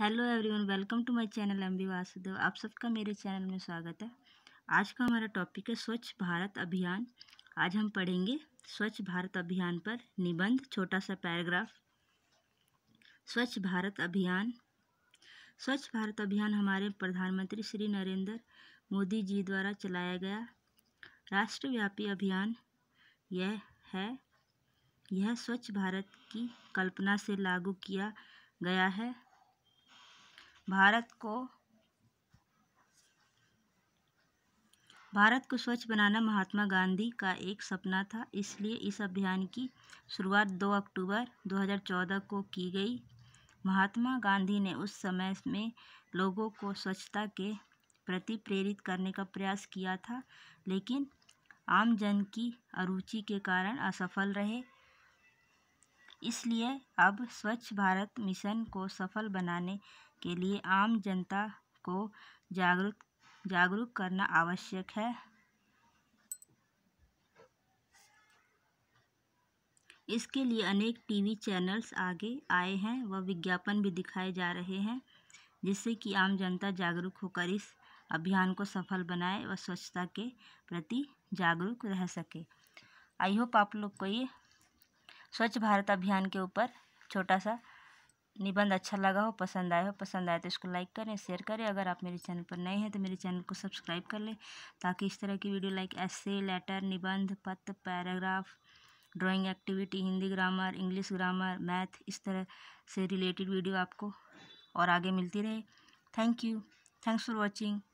hello everyone welcome to my channel M B Vasudev आप सबका मेरे चैनल में स्वागत है आज का हमारा टॉपिक है स्वच्छ भारत अभियान आज हम पढ़ेंगे स्वच्छ भारत अभियान पर निबंध छोटा सा पैराग्राफ स्वच्छ भारत अभियान स्वच्छ भारत अभियान हमारे प्रधानमंत्री श्री नरेंद्र मोदी जी द्वारा चलाया गया राष्ट्रव्यापी अभियान यह है यह स्वच्छ भारत की कल्पना से लागू किया गया है भारत को भारत को स्वच्छ बनाना महात्मा गांधी का एक सपना था इसलिए इस अभियान की शुरुआत 2 अक्टूबर 2014 को की गई महात्मा गांधी ने उस समय में लोगों को स्वच्छता के प्रति प्रेरित करने का प्रयास किया था लेकिन आम जन की अरुचि के कारण असफल रहे इसलिए अब स्वच्छ भारत मिशन को सफल बनाने के लिए आम जनता को जागरूक जागरूक करना आवश्यक है इसके लिए अनेक टीवी चैनल्स आगे आए हैं व विज्ञापन भी दिखाए जा रहे हैं जिससे कि आम जनता जागरूक होकर इस अभियान को सफल बनाए व स्वच्छता के प्रति जागरूक रह सके आई होप आप लोग को ये स्वच्छ भारत अभियान के ऊपर छोटा सा निबंध अच्छा लगा हो पसंद आया हो पसंद आया तो इसको लाइक करें शेयर करें अगर आप मेरे चैनल पर नए हैं तो मेरे चैनल को सब्सक्राइब कर लें ताकि इस तरह की वीडियो लाइक ऐसे लेटर निबंध पत्र paragraph drawing activity Hindi grammar English grammar math इस तरह से रिलेटेड वीडियो आपको और आगे मिलती रहे thank you thanks for watching